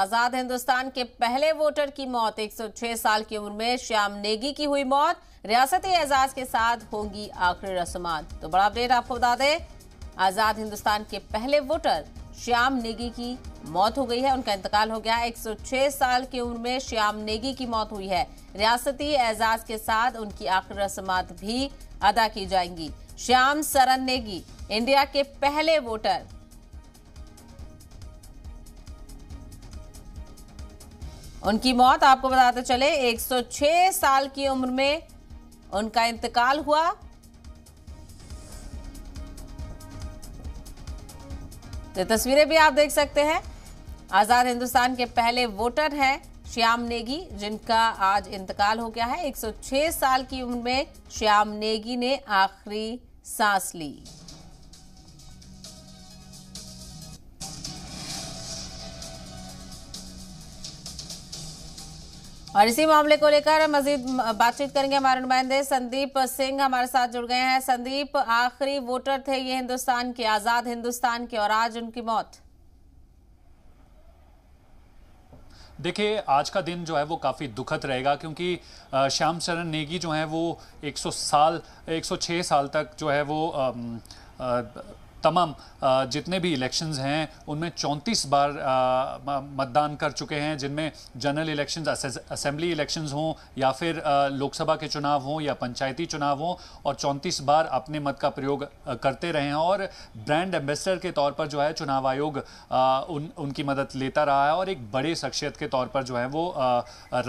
आजाद हिंदुस्तान के पहले वोटर की मौत 106 साल की उम्र में श्याम नेगी की हुई मौत रियासती एजाज के साथ होंगी आखिरी रस्मात तो बड़ा अपडेट आपको बता दें आजाद हिंदुस्तान के पहले वोटर श्याम नेगी की मौत हो गई है उनका इंतकाल हो गया 106 साल की उम्र में श्याम नेगी की मौत हुई है रियासती एजाज के साथ उनकी आखिरी रस्मात भी अदा की जाएंगी श्याम सरन नेगी इंडिया के पहले वोटर उनकी मौत आपको बताते चले 106 साल की उम्र में उनका इंतकाल हुआ तो तस्वीरें भी आप देख सकते हैं आजाद हिंदुस्तान के पहले वोटर हैं श्याम नेगी जिनका आज इंतकाल हो गया है 106 साल की उम्र में श्याम नेगी ने आखिरी सांस ली और इसी मामले को लेकर मजीद बातचीत करेंगे हमारे नुमाइंदे संदीप सिंह हमारे साथ जुड़ गए हैं संदीप आखिरी वोटर थे ये हिंदुस्तान के आजाद हिंदुस्तान के और आज उनकी मौत देखिए आज का दिन जो है वो काफ़ी दुखद रहेगा क्योंकि श्याम चरण नेगी जो है वो 100 साल 106 साल तक जो है वो आ, आ, तमाम जितने भी इलेक्शंस हैं उनमें 34 बार मतदान कर चुके हैं जिनमें जनरल इलेक्शंस असेंबली इलेक्शंस हों या फिर लोकसभा के चुनाव हों या पंचायती चुनाव हों और 34 बार अपने मत का प्रयोग करते रहे हैं और ब्रांड एम्बेसडर के तौर पर जो है चुनाव आयोग उन उनकी मदद लेता रहा है और एक बड़े शख्सियत के तौर पर जो है वो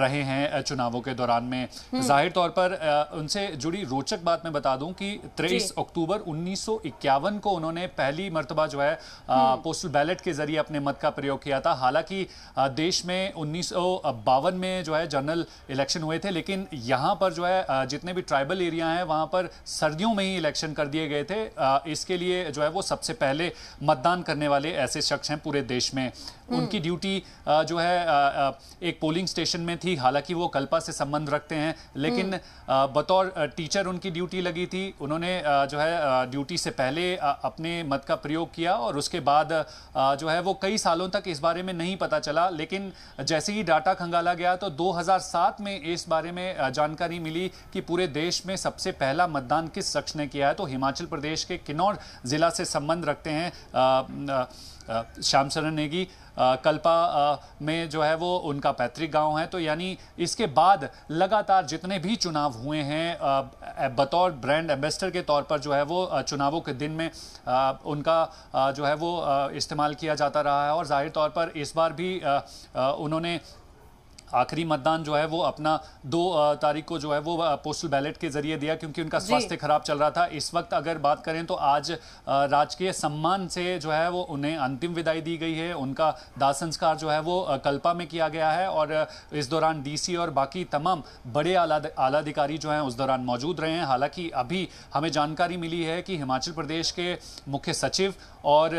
रहे हैं चुनावों के दौरान में हम्म। जाहिर तौर पर उनसे जुड़ी रोचक बात मैं बता दूँ कि तेईस अक्टूबर उन्नीस को उन्होंने उन्होंने पहली मरतबा जो है पोस्टल हम्म। बैलेट के जरिए अपने मत का प्रयोग किया था हालांकि देश में उन्नीस में जो है जनरल इलेक्शन हुए थे लेकिन यहाँ पर जो है जितने भी ट्राइबल एरिया हैं वहाँ पर सर्दियों में ही इलेक्शन कर दिए गए थे इसके लिए जो है वो सबसे पहले मतदान करने वाले ऐसे शख्स हैं पूरे देश में हम्म। उनकी ड्यूटी जो है एक पोलिंग स्टेशन में थी हालांकि वो कल्पा से संबंध रखते हैं लेकिन हम्म। बतौर टीचर उनकी ड्यूटी लगी थी उन्होंने जो है ड्यूटी से पहले अपने ने मत का प्रयोग किया और उसके बाद जो है वो कई सालों तक इस बारे में नहीं पता चला लेकिन जैसे ही डाटा खंगाला गया तो 2007 में इस बारे में जानकारी मिली कि पूरे देश में सबसे पहला मतदान किस शख्स ने किया है तो हिमाचल प्रदेश के किन्नौर ज़िला से संबंध रखते हैं श्याम शरण नेगी कल्पा में जो है वो उनका पैतृक गांव है तो यानी इसके बाद लगातार जितने भी चुनाव हुए हैं बतौर ब्रांड एम्बेसडर के तौर पर जो है वो चुनावों के दिन में उनका जो है वो इस्तेमाल किया जाता रहा है और ज़ाहिर तौर पर इस बार भी उन्होंने आखिरी मतदान जो है वो अपना दो तारीख को जो है वो पोस्टल बैलेट के जरिए दिया क्योंकि उनका स्वास्थ्य खराब चल रहा था इस वक्त अगर बात करें तो आज राजकीय सम्मान से जो है वो उन्हें अंतिम विदाई दी गई है उनका दाह संस्कार जो है वो कल्पा में किया गया है और इस दौरान डीसी और बाकी तमाम बड़े आला अधिकारी जो हैं उस दौरान मौजूद रहे हैं हालांकि अभी हमें जानकारी मिली है कि हिमाचल प्रदेश के मुख्य सचिव और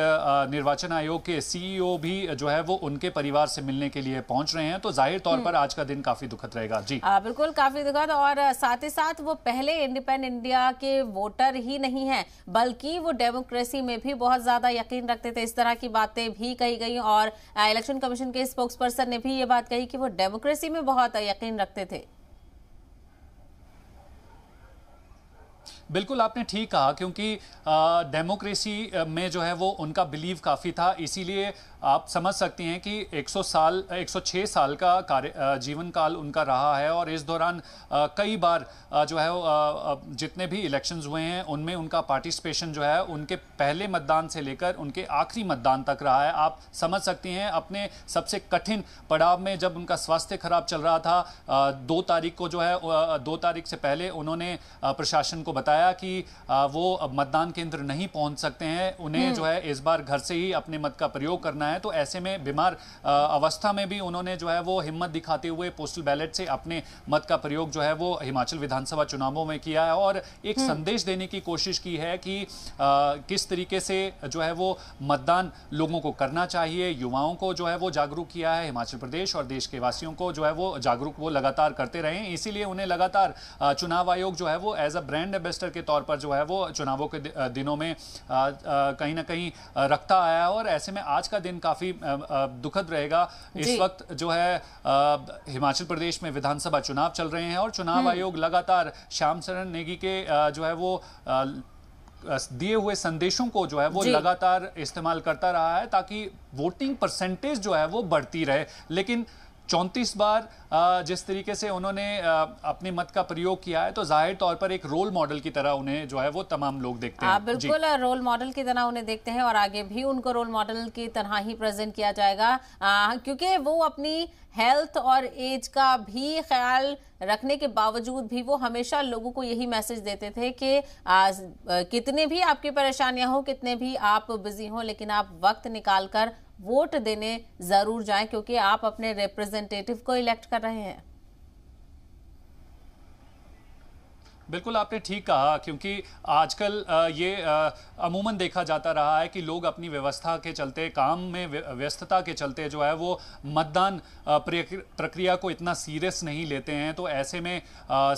निर्वाचन आयोग के सीईओ e भी जो है वो उनके परिवार से मिलने के लिए पहुंच रहे हैं तो जाहिर तौर पर आज का दिन काफी दुखद रहेगा जी आ, बिल्कुल काफी दुखद और साथ ही साथ वो पहले इंडिपेंडेंट इंडिया के वोटर ही नहीं है बल्कि वो डेमोक्रेसी में भी बहुत ज्यादा यकीन रखते थे इस तरह की बातें भी कही गई और इलेक्शन कमीशन के स्पोक्स पर्सन ने भी ये बात कही कि वो डेमोक्रेसी में बहुत यकीन रखते थे बिल्कुल आपने ठीक कहा क्योंकि डेमोक्रेसी में जो है वो उनका बिलीव काफ़ी था इसीलिए आप समझ सकती हैं कि 100 साल 106 साल का कार्य जीवन काल उनका रहा है और इस दौरान कई बार जो है जितने भी इलेक्शंस हुए हैं उनमें उनका पार्टिसिपेशन जो है उनके पहले मतदान से लेकर उनके आखिरी मतदान तक रहा है आप समझ सकती हैं अपने सबसे कठिन पड़ाव में जब उनका स्वास्थ्य खराब चल रहा था दो तारीख को जो है दो तारीख से पहले उन्होंने प्रशासन को बताया बताया कि वो मतदान केंद्र नहीं पहुंच सकते हैं उन्हें हम्म। जो है इस बार घर से ही अपने मत का प्रयोग करना है तो ऐसे में बीमार अवस्था में भी उन्होंने जो है वो हिम्मत दिखाते हुए पोस्टल बैलेट से अपने मत का प्रयोग जो है वो हिमाचल विधानसभा चुनावों में किया है और एक हम्म। संदेश देने की कोशिश की है कि आ, किस तरीके से जो है वो मतदान लोगों को करना चाहिए युवाओं को जो है वो जागरूक किया है हिमाचल प्रदेश और देश के वासियों को जो है वो जागरूक वो लगातार करते रहे इसीलिए उन्हें लगातार चुनाव आयोग जो है वो एज अ ब्रांड एम्बेसडर के तौर पर जो है वो चुनावों के दिनों में कहीं ना कहीं रखता आया और ऐसे में आज का दिन काफ़ी दुखद रहेगा इस वक्त जो है हिमाचल प्रदेश में विधानसभा चुनाव चल रहे हैं और चुनाव हम्म। आयोग लगातार श्याम शरण नेगी के जो है वो दिए हुए संदेशों को जो है वो लगातार इस्तेमाल करता रहा है ताकि वोटिंग परसेंटेज जो है वो बढ़ती रहे लेकिन चौंतीस बार जिस तरीके से उन्होंने अपने मत का प्रयोग किया है तो जाहिर तौर पर एक रोल मॉडल की तरह उन्हें जो है वो तमाम लोग देखते हैं हाँ, बिल्कुल रोल मॉडल की तरह उन्हें देखते हैं और आगे भी उनको रोल मॉडल की तरह ही प्रेजेंट किया जाएगा क्योंकि वो अपनी हेल्थ और एज का भी ख्याल रखने के बावजूद भी वो हमेशा लोगों को यही मैसेज देते थे कि आ, कितने भी आपकी परेशानियां हो कितने भी आप बिजी हो लेकिन आप वक्त निकालकर वोट देने जरूर जाएं क्योंकि आप अपने रिप्रेजेंटेटिव को इलेक्ट कर रहे हैं बिल्कुल आपने ठीक कहा क्योंकि आजकल ये अमूमन देखा जाता रहा है कि लोग अपनी व्यवस्था के चलते काम में व्यस्तता के चलते जो है वो मतदान प्रक्रिया को इतना सीरियस नहीं लेते हैं तो ऐसे में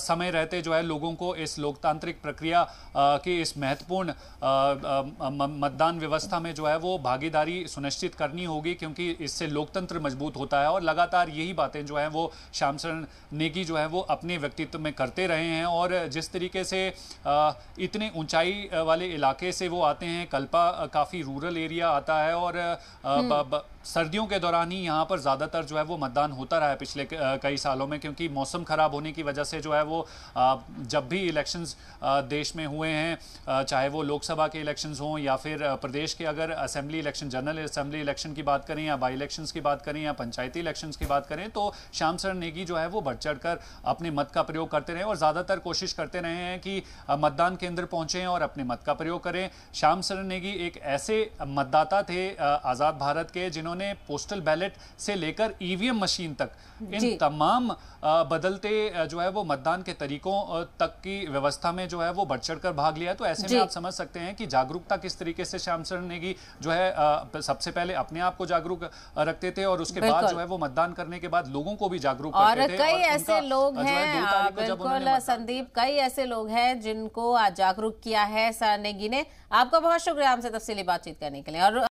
समय रहते जो है लोगों को इस लोकतांत्रिक प्रक्रिया की इस महत्वपूर्ण मतदान व्यवस्था में जो है वो भागीदारी सुनिश्चित करनी होगी क्योंकि इससे लोकतंत्र मजबूत होता है और लगातार यही बातें जो है वो श्याम शरण नेगी जो है वो अपने व्यक्तित्व में करते रहे हैं और जिस जिस तरीके से इतने ऊंचाई वाले इलाके से वो आते हैं कल्पा काफ़ी रूरल एरिया आता है और हम्म। सर्दियों के दौरान ही यहाँ पर ज़्यादातर जो है वो मतदान होता रहा है पिछले कई सालों में क्योंकि मौसम ख़राब होने की वजह से जो है वो जब भी इलेक्शंस देश में हुए हैं चाहे वो लोकसभा के इलेक्शंस हों या फिर प्रदेश के अगर assembly election general assembly election की बात करें या बाई इलेक्शंस की बात करें या पंचायती इलेक्शंस की बात करें तो श्याम शरण नेगी जो है वो बढ़ चढ़ कर अपने मत का प्रयोग करते रहे और ज़्यादातर कोशिश करते रहे हैं कि मतदान केंद्र पहुँचें और अपने मत का प्रयोग करें श्याम शरण नेगी एक ऐसे मतदाता थे आज़ाद भारत के जिन्होंने जिन्होंने पोस्टल बैलेट से लेकर ईवीएम e मशीन तक इन तमाम बदलते जो है वो मतदान के तरीकों तक की व्यवस्था में जो है वो बढ़ चढ़ भाग लिया तो ऐसे में आप समझ सकते हैं कि जागरूकता किस तरीके से श्याम शरण नेगी जो है सबसे पहले अपने आप को जागरूक रखते थे और उसके बाद जो है वो मतदान करने के बाद लोगों को भी जागरूक और कई ऐसे लोग हैं बिल्कुल संदीप कई ऐसे लोग हैं जिनको आज जागरूक किया है सर नेगी ने आपका बहुत शुक्रिया हमसे तफसीली बातचीत करने के लिए और